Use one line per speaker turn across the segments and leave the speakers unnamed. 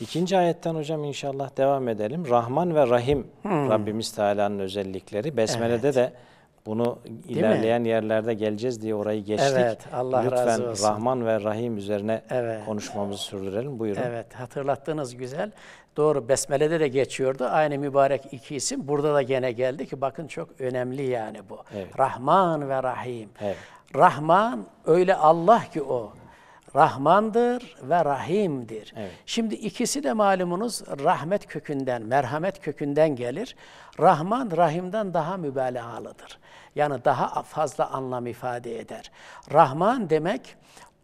İkinci ayetten hocam inşallah devam edelim. Rahman ve Rahim hmm. Rabbimiz Teala'nın özellikleri. Besmele'de evet. de bunu Değil ilerleyen mi? yerlerde geleceğiz diye orayı geçtik. Evet, Allah Lütfen razı olsun. Rahman ve Rahim üzerine evet. konuşmamızı sürdürelim. Buyurun. Evet,
hatırlattığınız güzel. Doğru, Besmele'de de geçiyordu. Aynı mübarek iki isim. Burada da gene geldi ki bakın çok önemli yani bu. Evet. Rahman ve Rahim. Evet. Rahman öyle Allah ki o. Rahmandır ve Rahim'dir. Evet. Şimdi ikisi de malumunuz rahmet kökünden, merhamet kökünden gelir. Rahman, Rahim'den daha mübalağalıdır. Yani daha fazla anlam ifade eder. Rahman demek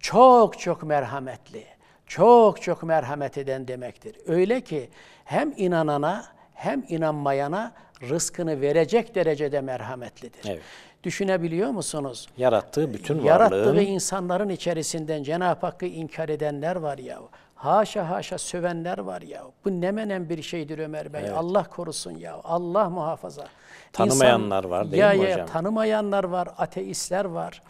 çok çok merhametli, çok çok merhamet eden demektir. Öyle ki hem inanana hem inanmayana rızkını verecek derecede merhametlidir. Evet. Düşünebiliyor musunuz?
Yarattığı bütün varlığı. Yarattığı ve
insanların içerisinden Cenab-ı Hakk'ı inkar edenler var ya. Haşa haşa sövenler var ya. Bu ne menen bir şeydir Ömer Bey. Evet. Allah korusun ya. Allah muhafaza.
Tanımayanlar İnsan, var değil ya, mi hocam? Ya,
tanımayanlar var, ateistler var.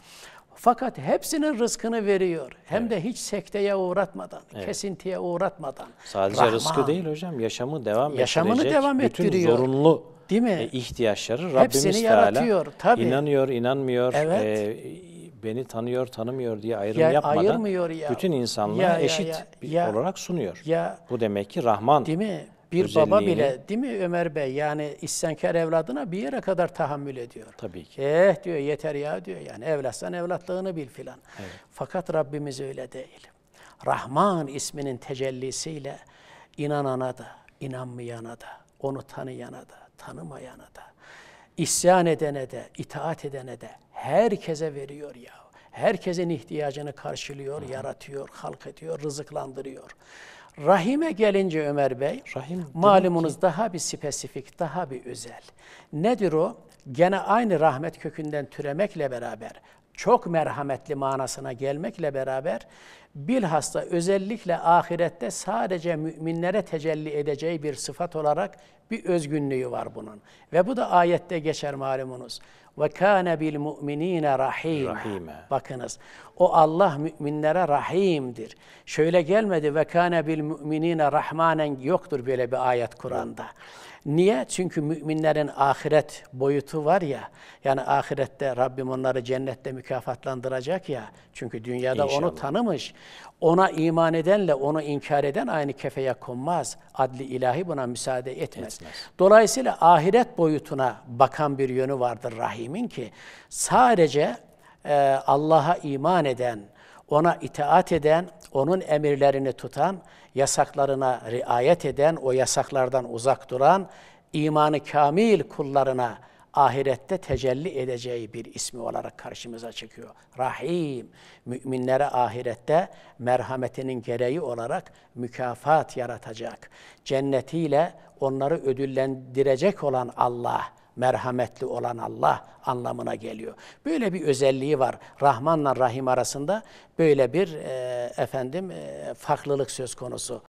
Fakat hepsinin rızkını veriyor. Hem evet. de hiç sekteye uğratmadan, evet. kesintiye uğratmadan.
Sadece Rahman, rızkı değil hocam, yaşamı devam yaşamını ettirecek devam bütün ettiriyor. zorunlu Değil mi? E, ihtiyaçları Rabbimiz yaratıyor Teala tabii. inanıyor, inanmıyor, evet. e, beni tanıyor, tanımıyor diye ayrım ya, yapmadan ya. bütün insanlığa ya, eşit ya, ya, ya, olarak sunuyor. Ya, Bu demek ki Rahman. Değil mi? Bir baba bile
değil mi Ömer Bey yani isyankar evladına bir yere kadar tahammül ediyor. Tabii ki. Eh diyor yeter ya diyor yani evlatsan evlatlığını bil filan. Evet. Fakat Rabbimiz öyle değil. Rahman isminin tecellisiyle inanana da, inanmayana da, onu tanıyana da, tanımayana da, isyan edene de, itaat edene de herkese veriyor ya. Herkesin ihtiyacını karşılıyor, Hı. yaratıyor, halk ediyor, rızıklandırıyor. Rahime gelince Ömer Bey, Rahim malumunuz ki... daha bir spesifik, daha bir özel. Nedir o? Gene aynı rahmet kökünden türemekle beraber çok merhametli manasına gelmekle beraber bilhassa özellikle ahirette sadece müminlere tecelli edeceği bir sıfat olarak bir özgünlüğü var bunun. Ve bu da ayette geçer malumunuz. Ve kâne bil mu'minîne rahîm. Bakınız o Allah müminlere rahimdir. Şöyle gelmedi ve kâne bil mu'minîne rahmanen yoktur böyle bir ayet Kur'an'da. Evet. Niye? Çünkü müminlerin ahiret boyutu var ya, yani ahirette Rabbim onları cennette mükafatlandıracak ya, çünkü dünyada İnşallah. onu tanımış. Ona iman edenle onu inkar eden aynı kefeye konmaz. Adli ilahi buna müsaade etmez. etmez. Dolayısıyla ahiret boyutuna bakan bir yönü vardır Rahim'in ki sadece e, Allah'a iman eden, ona itaat eden, onun emirlerini tutan, yasaklarına riayet eden, o yasaklardan uzak duran, imanı kamil kullarına ahirette tecelli edeceği bir ismi olarak karşımıza çıkıyor. Rahim, müminlere ahirette merhametinin gereği olarak mükafat yaratacak. Cennetiyle onları ödüllendirecek olan Allah, merhametli olan Allah anlamına geliyor. Böyle bir özelliği var. Rahmanla Rahim arasında böyle bir e, efendim e, farklılık söz konusu.